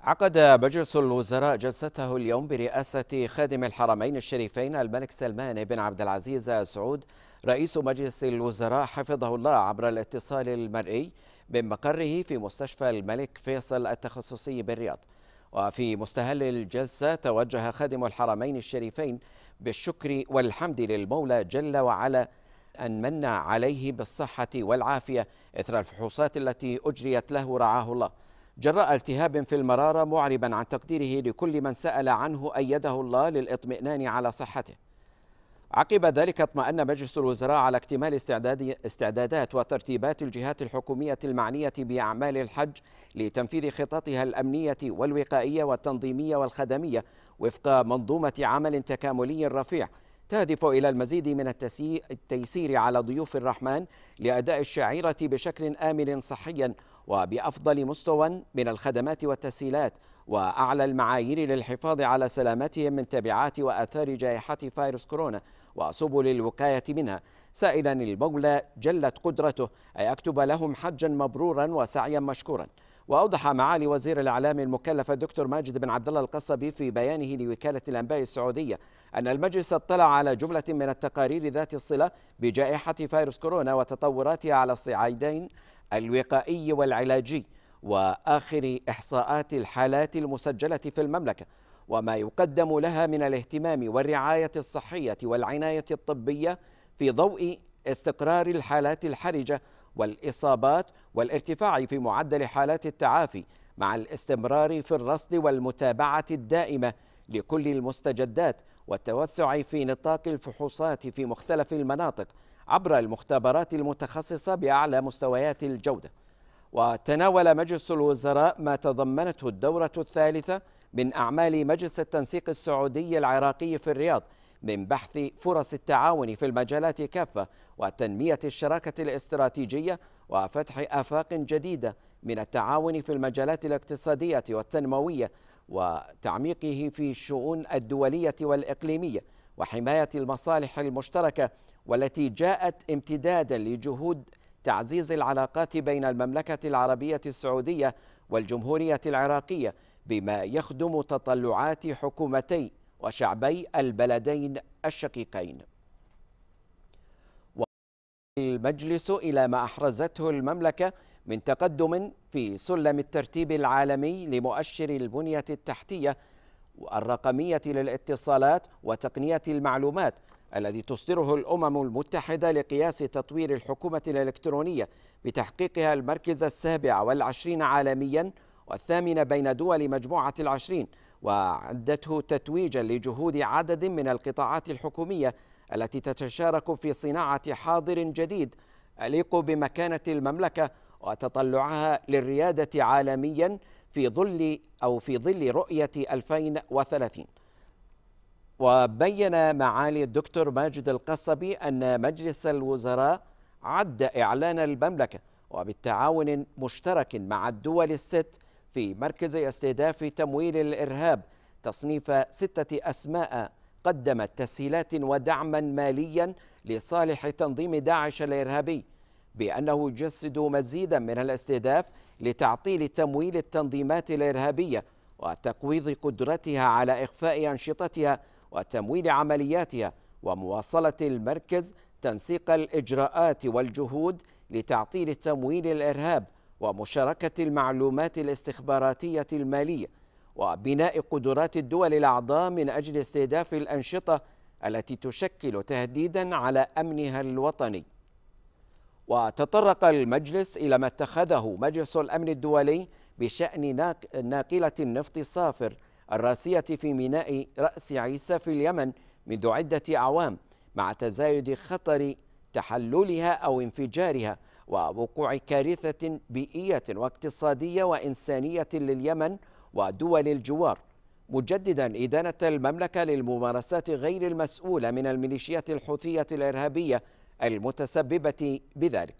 عقد مجلس الوزراء جلسته اليوم برئاسة خادم الحرمين الشريفين الملك سلمان بن عبد العزيز سعود رئيس مجلس الوزراء حفظه الله عبر الاتصال المرئي من مقره في مستشفى الملك فيصل التخصصي بالرياض وفي مستهل الجلسة توجه خادم الحرمين الشريفين بالشكر والحمد للمولى جل وعلا أن من عليه بالصحة والعافية إثر الفحوصات التي أجريت له رعاه الله جراء التهاب في المرارة معربا عن تقديره لكل من سأل عنه أيده الله للإطمئنان على صحته عقب ذلك اطمأن مجلس الوزراء على اكتمال استعداد استعدادات وترتيبات الجهات الحكومية المعنية بأعمال الحج لتنفيذ خططها الأمنية والوقائية والتنظيمية والخدمية وفق منظومة عمل تكاملي رفيع تهدف إلى المزيد من التيسير على ضيوف الرحمن لأداء الشعيرة بشكل آمن صحيا وبأفضل مستوى من الخدمات والتسهيلات وأعلى المعايير للحفاظ على سلامتهم من تبعات وآثار جائحة فيروس كورونا وسبل الوقاية منها سائلا المولى جلت قدرته أي أكتب لهم حجا مبرورا وسعيا مشكورا واوضح معالي وزير الاعلام المكلف الدكتور ماجد بن عبد الله القصبي في بيانه لوكاله الانباء السعوديه ان المجلس اطلع على جمله من التقارير ذات الصله بجائحه فيروس كورونا وتطوراتها على الصعيدين الوقائي والعلاجي واخر احصاءات الحالات المسجله في المملكه وما يقدم لها من الاهتمام والرعايه الصحيه والعنايه الطبيه في ضوء استقرار الحالات الحرجه والإصابات والارتفاع في معدل حالات التعافي مع الاستمرار في الرصد والمتابعة الدائمة لكل المستجدات والتوسع في نطاق الفحوصات في مختلف المناطق عبر المختبرات المتخصصة بأعلى مستويات الجودة وتناول مجلس الوزراء ما تضمنته الدورة الثالثة من أعمال مجلس التنسيق السعودي العراقي في الرياض من بحث فرص التعاون في المجالات كافة وتنمية الشراكة الاستراتيجية وفتح آفاق جديدة من التعاون في المجالات الاقتصادية والتنموية وتعميقه في الشؤون الدولية والإقليمية وحماية المصالح المشتركة والتي جاءت امتدادا لجهود تعزيز العلاقات بين المملكة العربية السعودية والجمهورية العراقية بما يخدم تطلعات حكومتي وشعبي البلدين الشقيقين المجلس إلى ما أحرزته المملكة من تقدم في سلم الترتيب العالمي لمؤشر البنية التحتية الرقمية للاتصالات وتقنية المعلومات الذي تصدره الأمم المتحدة لقياس تطوير الحكومة الإلكترونية بتحقيقها المركز السابع والعشرين عالميا والثامن بين دول مجموعة العشرين وعدته تتويجا لجهود عدد من القطاعات الحكومية التي تتشارك في صناعة حاضر جديد أليق بمكانة المملكة وتطلعها للريادة عالميا في ظل أو في ظل رؤية 2030 وبين معالي الدكتور ماجد القصبي أن مجلس الوزراء عد إعلان المملكة وبالتعاون مشترك مع الدول الست في مركز استهداف تمويل الإرهاب تصنيف ستة أسماء قدمت تسهيلات ودعما ماليا لصالح تنظيم داعش الإرهابي بأنه يجسد مزيدا من الاستهداف لتعطيل تمويل التنظيمات الإرهابية وتقويض قدرتها على إخفاء أنشطتها وتمويل عملياتها ومواصلة المركز تنسيق الإجراءات والجهود لتعطيل تمويل الإرهاب ومشاركة المعلومات الاستخباراتية المالية وبناء قدرات الدول الأعضاء من أجل استهداف الأنشطة التي تشكل تهديدا على أمنها الوطني وتطرق المجلس إلى ما اتخذه مجلس الأمن الدولي بشأن ناقلة النفط الصافر الراسية في ميناء رأس عيسى في اليمن منذ عدة أعوام مع تزايد خطر تحللها أو انفجارها ووقوع كارثة بيئية واقتصادية وإنسانية لليمن ودول الجوار مجددا إدانة المملكة للممارسات غير المسؤولة من الميليشيات الحوثية الإرهابية المتسببة بذلك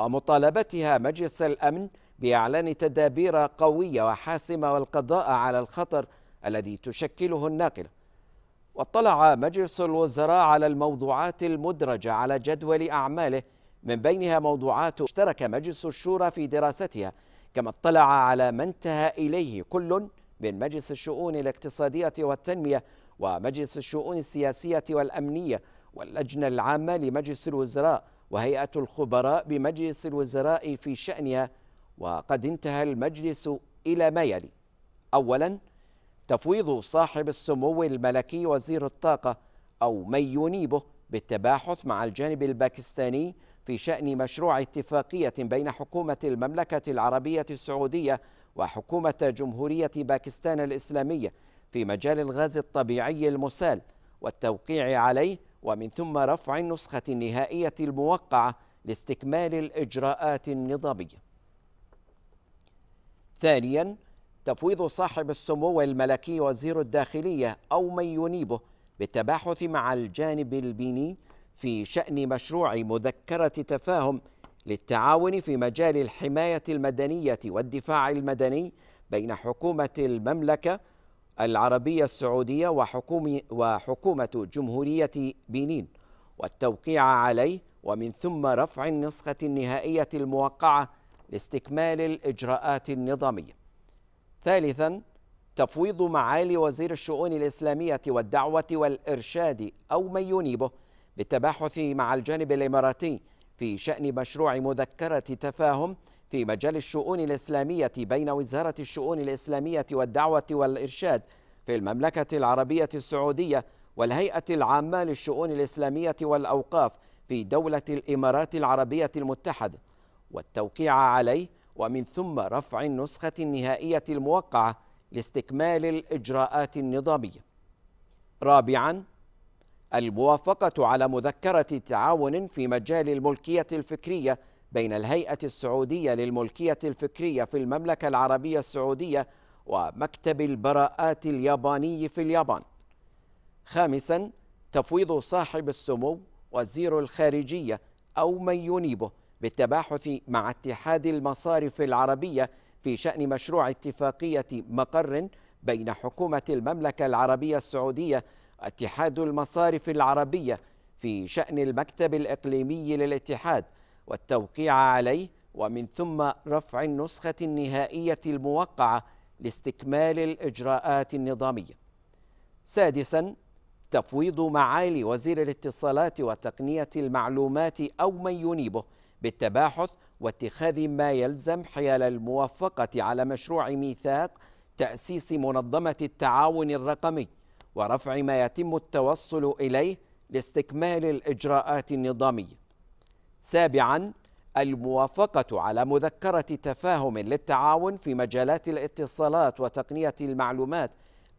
ومطالبتها مجلس الأمن بإعلان تدابير قوية وحاسمة والقضاء على الخطر الذي تشكله الناقلة واطلع مجلس الوزراء على الموضوعات المدرجة على جدول أعماله من بينها موضوعات اشترك مجلس الشورى في دراستها كما اطلع على ما انتهى إليه كل من مجلس الشؤون الاقتصادية والتنمية ومجلس الشؤون السياسية والأمنية واللجنة العامة لمجلس الوزراء وهيئة الخبراء بمجلس الوزراء في شأنها وقد انتهى المجلس إلى ما يلي أولا تفويض صاحب السمو الملكي وزير الطاقة أو من ينيبه بالتباحث مع الجانب الباكستاني في شأن مشروع اتفاقية بين حكومة المملكة العربية السعودية وحكومة جمهورية باكستان الإسلامية في مجال الغاز الطبيعي المسال والتوقيع عليه ومن ثم رفع النسخة النهائية الموقعة لاستكمال الإجراءات النظامية ثانيا تفويض صاحب السمو الملكي وزير الداخلية أو من ينيبه بالتباحث مع الجانب البيني في شأن مشروع مذكرة تفاهم للتعاون في مجال الحماية المدنية والدفاع المدني بين حكومة المملكة العربية السعودية وحكومة, وحكومة جمهورية بنين والتوقيع عليه ومن ثم رفع النسخة النهائية الموقعة لاستكمال الإجراءات النظامية ثالثا تفويض معالي وزير الشؤون الإسلامية والدعوة والإرشاد أو من ينيبه بالتباحث مع الجانب الإماراتي في شأن مشروع مذكرة تفاهم في مجال الشؤون الإسلامية بين وزارة الشؤون الإسلامية والدعوة والإرشاد في المملكة العربية السعودية والهيئة العامة للشؤون الإسلامية والأوقاف في دولة الإمارات العربية المتحدة والتوقيع عليه ومن ثم رفع النسخة النهائية الموقعة لاستكمال الإجراءات النظامية رابعاً الموافقة على مذكرة تعاون في مجال الملكية الفكرية بين الهيئة السعودية للملكية الفكرية في المملكة العربية السعودية ومكتب البراءات الياباني في اليابان. خامساً تفويض صاحب السمو وزير الخارجية أو من ينيبه بالتباحث مع اتحاد المصارف العربية في شأن مشروع اتفاقية مقر بين حكومة المملكة العربية السعودية اتحاد المصارف العربية في شأن المكتب الإقليمي للاتحاد والتوقيع عليه ومن ثم رفع النسخة النهائية الموقعة لاستكمال الإجراءات النظامية سادسا تفويض معالي وزير الاتصالات وتقنية المعلومات أو من ينيبه بالتباحث واتخاذ ما يلزم حيال الموافقة على مشروع ميثاق تأسيس منظمة التعاون الرقمي ورفع ما يتم التوصل إليه لاستكمال الإجراءات النظامية سابعا الموافقة على مذكرة تفاهم للتعاون في مجالات الاتصالات وتقنية المعلومات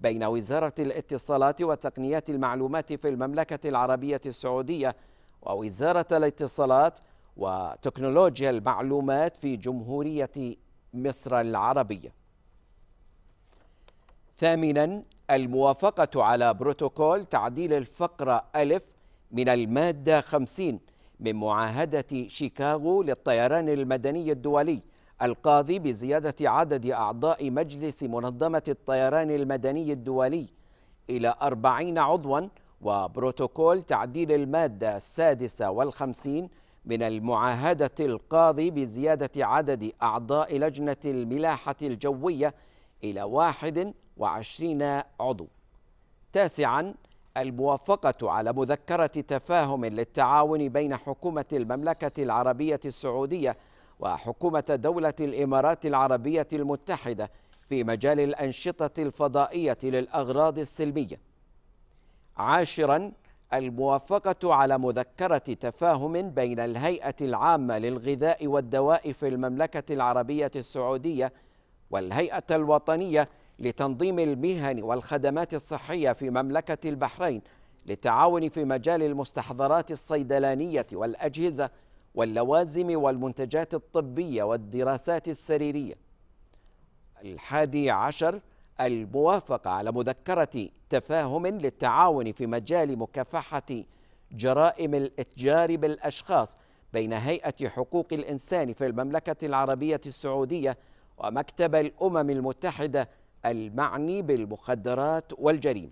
بين وزارة الاتصالات وتقنية المعلومات في المملكة العربية السعودية ووزارة الاتصالات وتكنولوجيا المعلومات في جمهورية مصر العربية. ثامنا الموافقة على بروتوكول تعديل الفقرة ألف من المادة 50 من معاهدة شيكاغو للطيران المدني الدولي القاضي بزيادة عدد أعضاء مجلس منظمة الطيران المدني الدولي إلى أربعين عضوا وبروتوكول تعديل المادة السادسة والخمسين من المعاهدة القاضي بزيادة عدد أعضاء لجنة الملاحة الجوية إلى واحد وعشرين عضو تاسعا الموافقة على مذكرة تفاهم للتعاون بين حكومة المملكة العربية السعودية وحكومة دولة الإمارات العربية المتحدة في مجال الأنشطة الفضائية للأغراض السلمية عاشرا الموافقة على مذكرة تفاهم بين الهيئة العامة للغذاء والدواء في المملكة العربية السعودية والهيئة الوطنية لتنظيم المهن والخدمات الصحية في مملكة البحرين للتعاون في مجال المستحضرات الصيدلانية والأجهزة واللوازم والمنتجات الطبية والدراسات السريرية الحادي عشر الموافقة على مذكرة تفاهم للتعاون في مجال مكافحة جرائم الإتجار بالأشخاص بين هيئة حقوق الإنسان في المملكة العربية السعودية ومكتب الأمم المتحدة المعني بالمخدرات والجريمة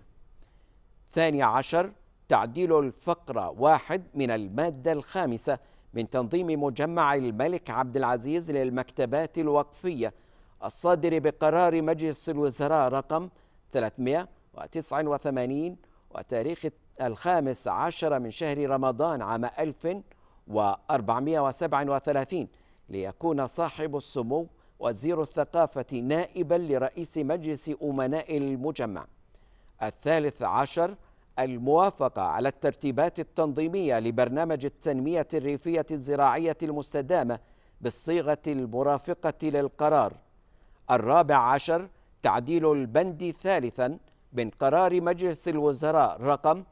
ثاني عشر تعديل الفقرة واحد من المادة الخامسة من تنظيم مجمع الملك عبد العزيز للمكتبات الوقفية الصادر بقرار مجلس الوزراء رقم 389 وتاريخ الخامس عشر من شهر رمضان عام 1437 ليكون صاحب السمو وزير الثقافة نائبا لرئيس مجلس أمناء المجمع الثالث عشر الموافقة على الترتيبات التنظيمية لبرنامج التنمية الريفية الزراعية المستدامة بالصيغة المرافقة للقرار الرابع عشر تعديل البند ثالثا من قرار مجلس الوزراء رقم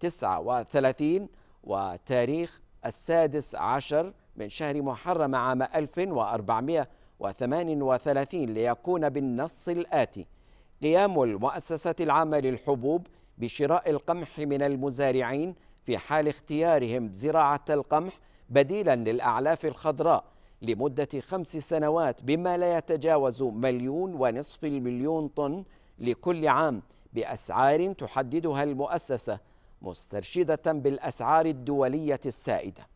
39 وتاريخ السادس عشر من شهر محرم عام 1400 وثلاثين ليكون بالنص الآتي قيام المؤسسة العامة للحبوب بشراء القمح من المزارعين في حال اختيارهم زراعة القمح بديلا للأعلاف الخضراء لمدة خمس سنوات بما لا يتجاوز مليون ونصف المليون طن لكل عام بأسعار تحددها المؤسسة مسترشدة بالأسعار الدولية السائدة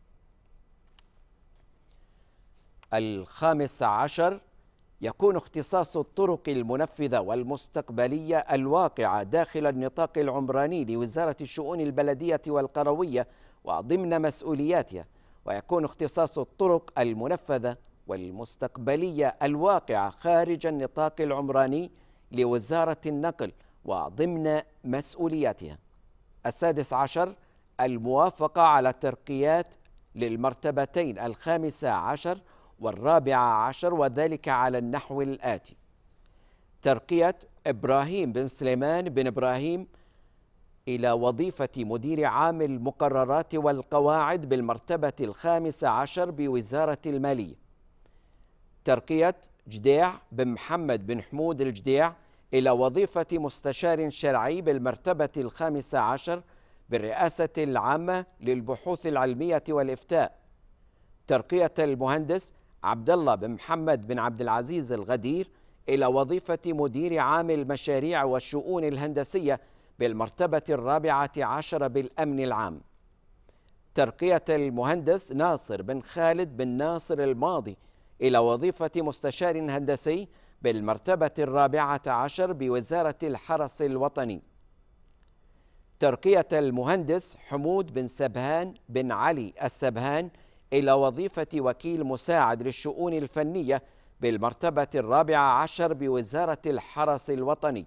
الخامس عشر يكون اختصاص الطرق المنفذة والمستقبلية الواقعة داخل النطاق العمراني لوزارة الشؤون البلدية والقروية وضمن مسؤولياتها ويكون اختصاص الطرق المنفذة والمستقبلية الواقعة خارج النطاق العمراني لوزارة النقل وضمن مسؤولياتها السادس عشر الموافقة على الترقيات للمرتبتين الخامسة عشر والرابعة عشر وذلك على النحو الآتي ترقية إبراهيم بن سليمان بن إبراهيم إلى وظيفة مدير عام المقررات والقواعد بالمرتبة الخامسة عشر بوزارة المالية ترقية جديع بن محمد بن حمود الجديع إلى وظيفة مستشار شرعي بالمرتبة الخامسة عشر بالرئاسة العامة للبحوث العلمية والإفتاء ترقية المهندس عبد الله بن محمد بن عبد العزيز الغدير إلى وظيفة مدير عام المشاريع والشؤون الهندسية بالمرتبة الرابعة عشرة بالأمن العام ترقية المهندس ناصر بن خالد بن ناصر الماضي إلى وظيفة مستشار هندسي بالمرتبة الرابعة عشر بوزارة الحرس الوطني ترقية المهندس حمود بن سبهان بن علي السبهان إلى وظيفة وكيل مساعد للشؤون الفنية بالمرتبة الرابعة عشر بوزارة الحرس الوطني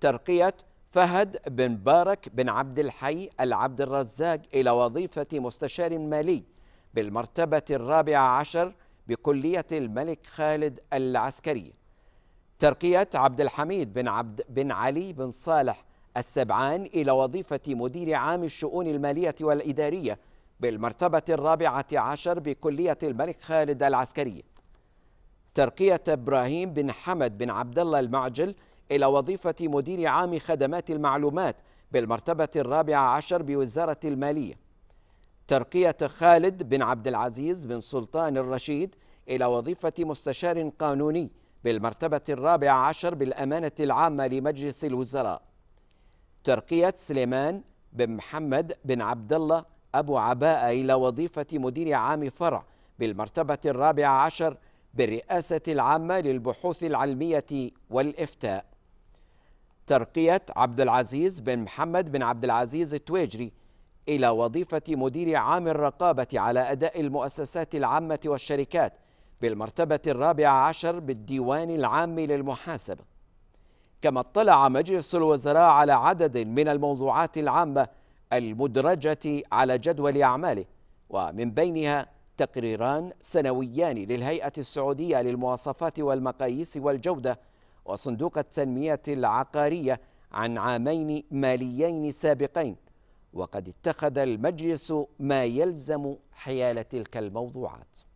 ترقية فهد بن مبارك بن عبد الحي العبد الرزاق إلى وظيفة مستشار مالي بالمرتبة الرابعة عشر بكلية الملك خالد العسكري ترقية عبد الحميد بن عبد بن علي بن صالح السبعان إلى وظيفة مدير عام الشؤون المالية والإدارية بالمرتبة الرابعة عشر بكلية الملك خالد العسكري ترقية إبراهيم بن حمد بن عبد الله المعجل إلى وظيفة مدير عام خدمات المعلومات بالمرتبة الرابعة عشر بوزارة المالية ترقية خالد بن عبد العزيز بن سلطان الرشيد إلى وظيفة مستشار قانوني بالمرتبة الرابعة عشر بالأمانة العامة لمجلس الوزراء ترقية سليمان بن محمد بن عبد الله أبو عباءة إلى وظيفة مدير عام فرع بالمرتبة الرابعة عشر بالرئاسة العامة للبحوث العلمية والإفتاء ترقية عبد العزيز بن محمد بن عبد العزيز التويجري إلى وظيفة مدير عام الرقابة على أداء المؤسسات العامة والشركات بالمرتبة الرابعة عشر بالديوان العام للمحاسبة كما اطلع مجلس الوزراء على عدد من الموضوعات العامة المدرجة على جدول أعماله ومن بينها تقريران سنويان للهيئة السعودية للمواصفات والمقاييس والجودة وصندوق التنمية العقارية عن عامين ماليين سابقين وقد اتخذ المجلس ما يلزم حيال تلك الموضوعات